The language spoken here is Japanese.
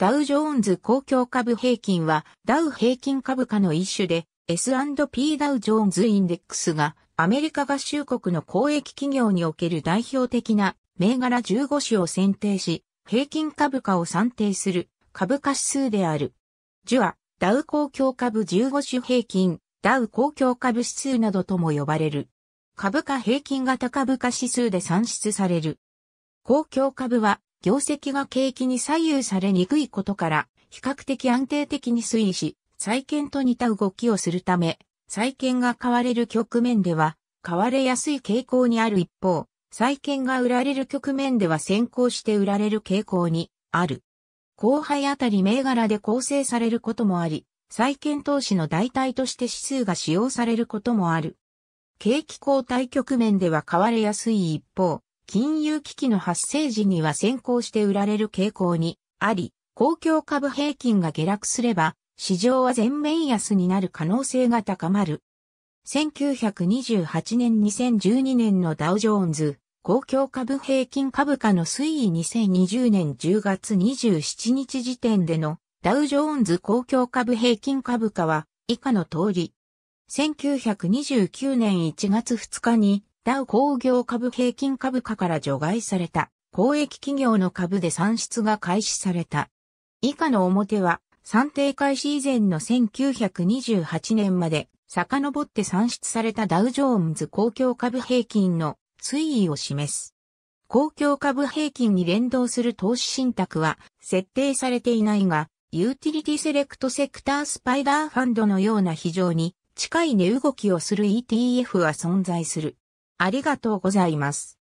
ダウジョーンズ公共株平均はダウ平均株価の一種で S&P ダウジョーンズインデックスがアメリカ合衆国の公益企業における代表的な銘柄15種を選定し平均株価を算定する株価指数である。ジュア、ダウ公共株15種平均、ダウ公共株指数などとも呼ばれる。株価平均型株価指数で算出される。公共株は業績が景気に左右されにくいことから、比較的安定的に推移し、債券と似た動きをするため、債券が買われる局面では、買われやすい傾向にある一方、債券が売られる局面では先行して売られる傾向にある。後輩あたり銘柄で構成されることもあり、債券投資の代替として指数が使用されることもある。景気交代局面では買われやすい一方、金融危機の発生時には先行して売られる傾向にあり、公共株平均が下落すれば、市場は全面安になる可能性が高まる。1928年2012年のダウジョーンズ、公共株平均株価の推移2020年10月27日時点でのダウジョーンズ公共株平均株価は以下の通り。1929年1月2日にダウ工業株平均株価から除外された公益企業の株で算出が開始された。以下の表は算定開始以前の1928年まで遡って算出されたダウジョーンズ公共株平均の推移を示す。公共株平均に連動する投資信託は設定されていないが、ユーティリティセレクトセクタースパイダーファンドのような非常に近い値動きをする ETF は存在する。ありがとうございます。